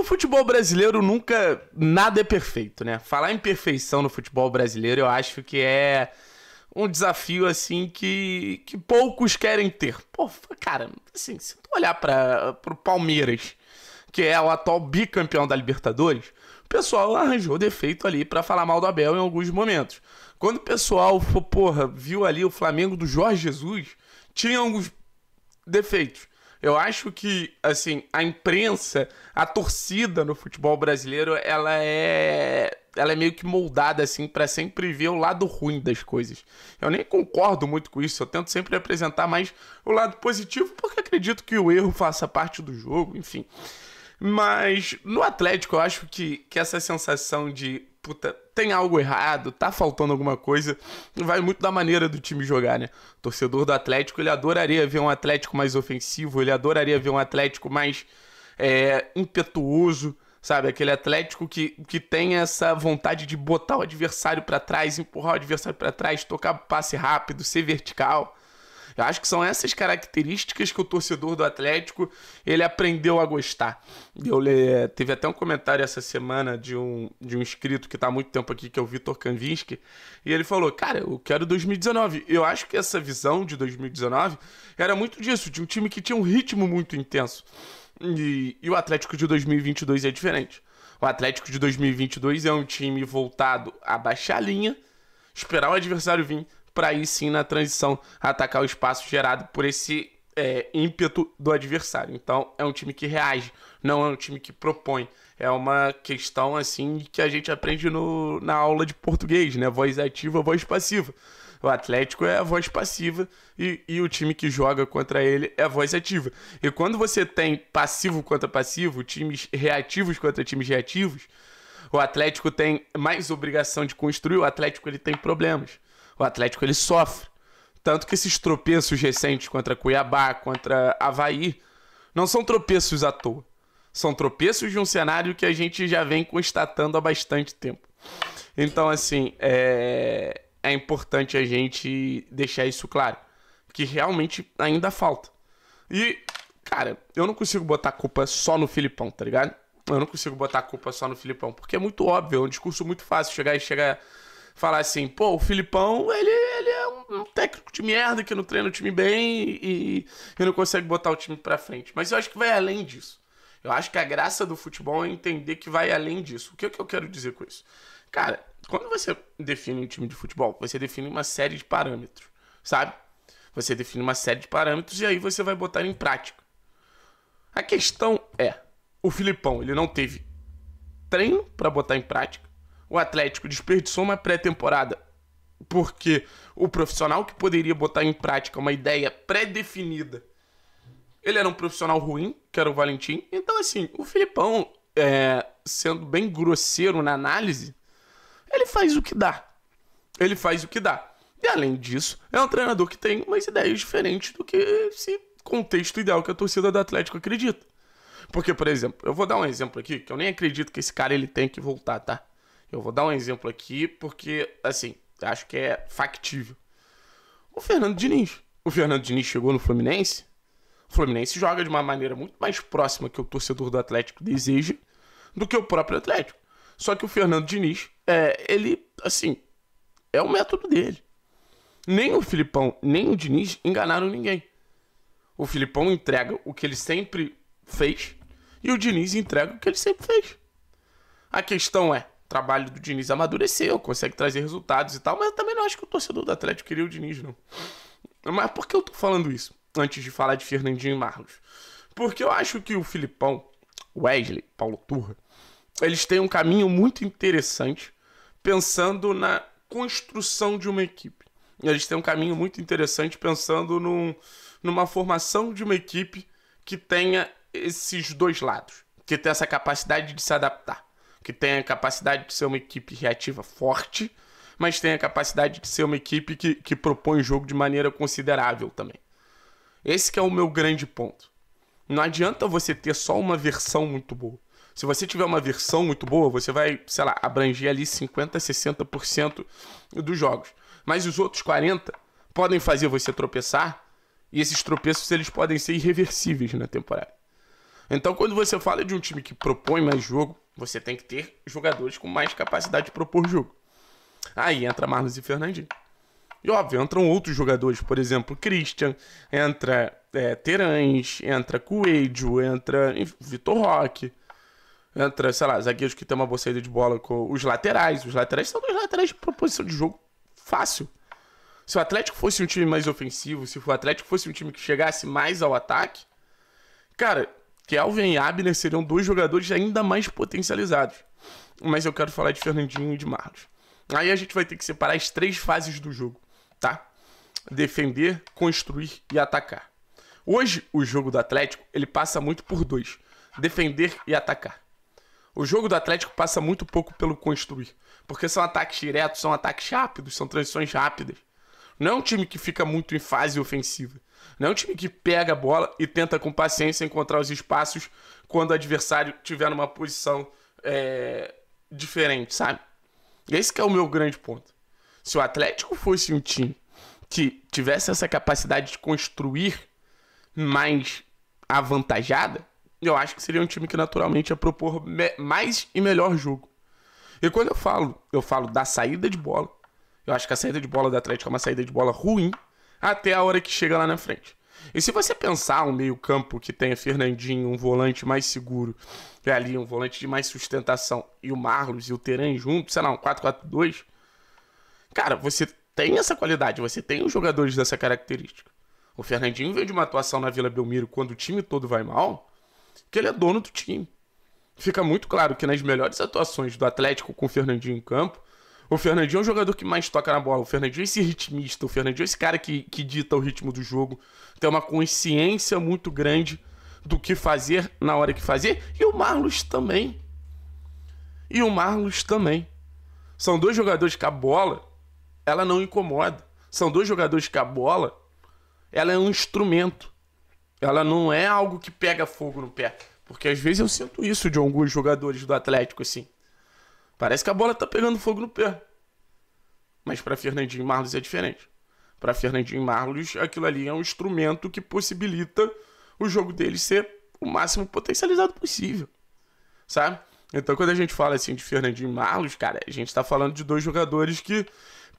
No futebol brasileiro nunca nada é perfeito, né? Falar em perfeição no futebol brasileiro eu acho que é um desafio assim que, que poucos querem ter. Pô, cara, assim, se tu olhar para pro Palmeiras, que é o atual bicampeão da Libertadores, o pessoal arranjou defeito ali para falar mal do Abel em alguns momentos. Quando o pessoal, porra, viu ali o Flamengo do Jorge Jesus, tinha alguns defeitos. Eu acho que, assim, a imprensa, a torcida no futebol brasileiro, ela é ela é meio que moldada assim para sempre ver o lado ruim das coisas. Eu nem concordo muito com isso, eu tento sempre apresentar mais o lado positivo, porque acredito que o erro faça parte do jogo, enfim. Mas no Atlético eu acho que, que essa sensação de puta, tem algo errado, tá faltando alguma coisa. Vai muito da maneira do time jogar, né? torcedor do Atlético, ele adoraria ver um Atlético mais ofensivo, ele adoraria ver um Atlético mais é, impetuoso, sabe? Aquele Atlético que, que tem essa vontade de botar o adversário para trás, empurrar o adversário para trás, tocar passe rápido, ser vertical. Eu acho que são essas características que o torcedor do Atlético ele aprendeu a gostar. Eu le... Teve até um comentário essa semana de um, de um inscrito que está há muito tempo aqui, que é o Vitor Kanvinsky, e ele falou: Cara, eu quero 2019. Eu acho que essa visão de 2019 era muito disso, de um time que tinha um ritmo muito intenso. E, e o Atlético de 2022 é diferente. O Atlético de 2022 é um time voltado a baixar a linha, esperar o adversário vir, para aí sim na transição atacar o espaço gerado por esse é, ímpeto do adversário. Então é um time que reage, não é um time que propõe. É uma questão assim que a gente aprende no, na aula de português, né? Voz ativa, voz passiva. O Atlético é a voz passiva e, e o time que joga contra ele é a voz ativa. E quando você tem passivo contra passivo, times reativos contra times reativos, o Atlético tem mais obrigação de construir, o Atlético ele tem problemas o Atlético ele sofre. Tanto que esses tropeços recentes contra Cuiabá, contra Havaí, não são tropeços à toa. São tropeços de um cenário que a gente já vem constatando há bastante tempo. Então, assim, é, é importante a gente deixar isso claro. Que realmente ainda falta. E, cara, eu não consigo botar a culpa só no Filipão, tá ligado? Eu não consigo botar a culpa só no Filipão, porque é muito óbvio, é um discurso muito fácil chegar e chegar falar assim, pô, o Filipão, ele, ele é um, técnico de merda que não treina o time bem e, e não consegue botar o time pra frente. Mas eu acho que vai além disso. Eu acho que a graça do futebol é entender que vai além disso. O que, é que eu quero dizer com isso? Cara, quando você define um time de futebol, você define uma série de parâmetros, sabe? Você define uma série de parâmetros e aí você vai botar em prática. A questão é, o Filipão, ele não teve treino para botar em prática o Atlético desperdiçou uma pré-temporada porque o profissional que poderia botar em prática uma ideia pré-definida, ele era um profissional ruim, que era o Valentim. Então, assim, o Filipão, é, sendo bem grosseiro na análise, ele faz o que dá. Ele faz o que dá. E além disso, é um treinador que tem umas ideias diferentes do que esse contexto ideal que a torcida do Atlético acredita. Porque, por exemplo, eu vou dar um exemplo aqui, que eu nem acredito que esse cara ele tem que voltar, tá? Eu vou dar um exemplo aqui, porque, assim, acho que é factível. O Fernando Diniz. O Fernando Diniz chegou no Fluminense. O Fluminense joga de uma maneira muito mais próxima que o torcedor do Atlético deseja do que o próprio Atlético. Só que o Fernando Diniz, é, ele, assim, é o método dele. Nem o Filipão, nem o Diniz enganaram ninguém. O Filipão entrega o que ele sempre fez e o Diniz entrega o que ele sempre fez. A questão é, trabalho do Diniz amadureceu, consegue trazer resultados e tal, mas eu também não acho que o torcedor do Atlético queria o Diniz, não. Mas por que eu tô falando isso? Antes de falar de Fernandinho e Marlos. Porque eu acho que o Filipão, Wesley, Paulo Turra, eles têm um caminho muito interessante pensando na construção de uma equipe. Eles têm um caminho muito interessante pensando num, numa formação de uma equipe que tenha esses dois lados, que tenha essa capacidade de se adaptar que tem a capacidade de ser uma equipe reativa forte, mas tem a capacidade de ser uma equipe que, que propõe jogo de maneira considerável também. Esse é o meu grande ponto. Não adianta você ter só uma versão muito boa. Se você tiver uma versão muito boa, você vai, sei lá, abranger ali 50, 60% dos jogos. Mas os outros 40 podem fazer você tropeçar, e esses tropeços eles podem ser irreversíveis na temporada. Então, quando você fala de um time que propõe mais jogo, você tem que ter jogadores com mais capacidade de propor jogo. Aí entra Marlos e Fernandinho. E óbvio, entram outros jogadores, por exemplo, Christian, entra é, entra Coelho, entra Vitor Roque, entra, sei lá, zagueiros que tem uma boa saída de bola com os laterais. Os laterais são dois laterais de proposição de jogo fácil. Se o Atlético fosse um time mais ofensivo, se o Atlético fosse um time que chegasse mais ao ataque, cara, Kelvin e Abner seriam dois jogadores ainda mais potencializados. Mas eu quero falar de Fernandinho e de Marlos. Aí a gente vai ter que separar as três fases do jogo, tá? Defender, construir e atacar. Hoje, o jogo do Atlético, ele passa muito por dois. Defender e atacar. O jogo do Atlético passa muito pouco pelo construir. Porque são ataques diretos, são ataques rápidos, são transições rápidas. Não é um time que fica muito em fase ofensiva. Não é um time que pega a bola e tenta com paciência encontrar os espaços quando o adversário tiver numa posição é, diferente, sabe? Esse é o meu grande ponto. Se o Atlético fosse um time que tivesse essa capacidade de construir mais avantajada, eu acho que seria um time que naturalmente ia propor mais e melhor jogo. E quando eu falo, eu falo da saída de bola, eu acho que a saída de bola do Atlético é uma saída de bola ruim até a hora que chega lá na frente. E se você pensar um meio-campo que tenha Fernandinho, um volante mais seguro, e é ali um volante de mais sustentação, e o Marlos e o Teran juntos, sei lá, um 4-4-2, cara, você tem essa qualidade, você tem os jogadores dessa característica. O Fernandinho veio de uma atuação na Vila Belmiro quando o time todo vai mal, que ele é dono do time. Fica muito claro que nas melhores atuações do Atlético com o Fernandinho em campo, o Fernandinho é o jogador que mais toca na bola. O Fernandinho é esse ritmista, o Fernandinho é esse cara que, que dita o ritmo do jogo. Tem uma consciência muito grande do que fazer na hora que fazer. E o Marlos também. E o Marlos também. São dois jogadores que a bola, ela não incomoda. São dois jogadores que a bola, ela é um instrumento. Ela não é algo que pega fogo no pé. Porque às vezes eu sinto isso de alguns jogadores do Atlético, assim. Parece que a bola tá pegando fogo no pé. Mas para Fernandinho Marlos é diferente. Para Fernandinho Marlos, aquilo ali é um instrumento que possibilita o jogo dele ser o máximo potencializado possível. Sabe? Então, quando a gente fala assim de Fernandinho Marlos, cara, a gente está falando de dois jogadores que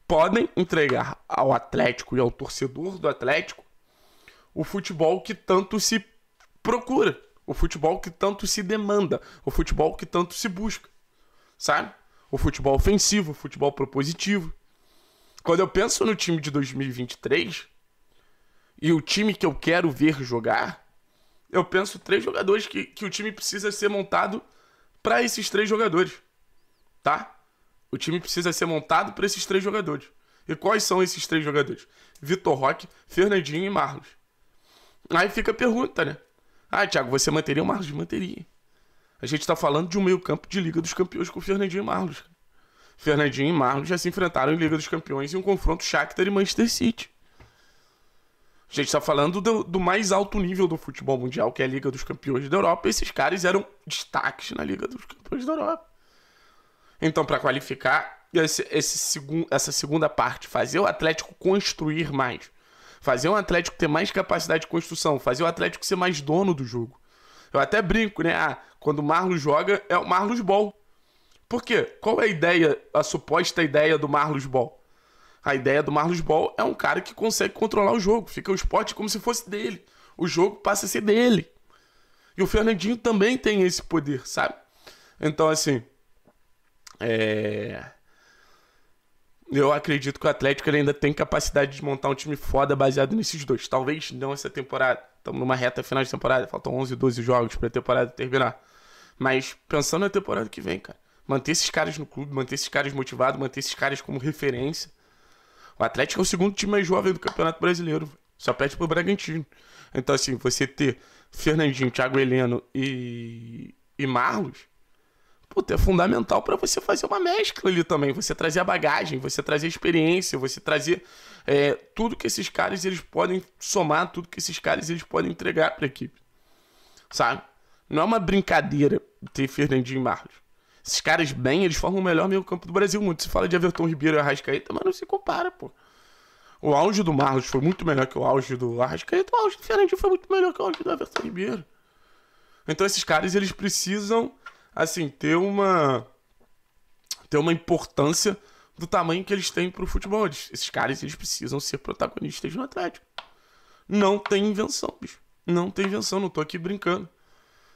podem entregar ao Atlético e ao torcedor do Atlético o futebol que tanto se procura, o futebol que tanto se demanda, o futebol que tanto se busca sabe? O futebol ofensivo, o futebol propositivo. Quando eu penso no time de 2023 e o time que eu quero ver jogar, eu penso três jogadores que, que o time precisa ser montado para esses três jogadores, tá? O time precisa ser montado para esses três jogadores. E quais são esses três jogadores? Vitor Roque, Fernandinho e Marlos. Aí fica a pergunta, né? Ah, Thiago, você manteria o Marlos? Manteria. A gente está falando de um meio-campo de Liga dos Campeões com o Fernandinho e Marlos. Fernandinho e Marlos já se enfrentaram em Liga dos Campeões em um confronto Shakhtar e Manchester City. A gente está falando do, do, mais alto nível do futebol mundial, que é a Liga dos Campeões da Europa. Esses caras eram destaques na Liga dos Campeões da Europa. Então, para qualificar esse, esse segun, essa segunda parte, fazer o Atlético construir mais, fazer o Atlético ter mais capacidade de construção, fazer o Atlético ser mais dono do jogo. Eu até brinco, né? Ah, quando o Marlos joga, é o Marlos Ball. Por quê? Qual é a ideia, a suposta ideia do Marlos Ball? A ideia do Marlos Ball é um cara que consegue controlar o jogo, fica o esporte como se fosse dele. O jogo passa a ser dele. E o Fernandinho também tem esse poder, sabe? Então, assim. É... Eu acredito que o Atlético ainda tem capacidade de montar um time foda baseado nesses dois. Talvez não essa temporada. Estamos numa reta final de temporada. Faltam 11, 12 jogos para a temporada terminar. Mas pensando na temporada que vem, cara. Manter esses caras no clube, manter esses caras motivados, manter esses caras como referência. O Atlético é o segundo time mais jovem do Campeonato Brasileiro. Só perde pro Bragantino. Então, assim, você ter Fernandinho, Thiago Heleno e, e Marlos puta, é fundamental para você fazer uma mescla ali também. Você trazer a bagagem, você trazer a experiência, você trazer é, tudo que esses caras eles podem somar, tudo que esses caras eles podem entregar para a equipe. Sabe? Não é uma brincadeira ter Fernandinho e Marlos. Esses caras bem, eles formam o melhor meio campo do Brasil. Muito se fala de Everton Ribeiro e Arrascaeta, mas não se compara, pô. O auge do Marlos foi muito melhor que o auge do Arrascaeta. O auge do Fernandinho foi muito melhor que o auge do Everton Ribeiro. Então esses caras, eles precisam assim, ter uma ter uma importância do tamanho que eles têm pro futebol. Eles, esses caras, eles precisam ser protagonistas no Atlético. Não tem invenção, bicho. Não tem invenção, não tô aqui brincando.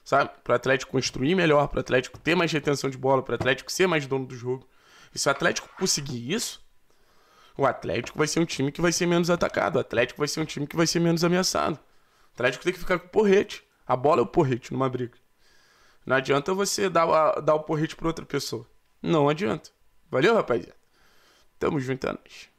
Sabe? Pro Atlético construir melhor, pro Atlético ter mais retenção de bola, pro Atlético ser mais dono do jogo. E se o Atlético conseguir isso, o Atlético vai ser um time que vai ser menos atacado. O Atlético vai ser um time que vai ser menos ameaçado. O Atlético tem que ficar com o porrete. A bola é o porrete numa briga. Não adianta você dar, dar o porrete pra outra pessoa. Não adianta. Valeu, rapaziada. Tamo junto, é nóis.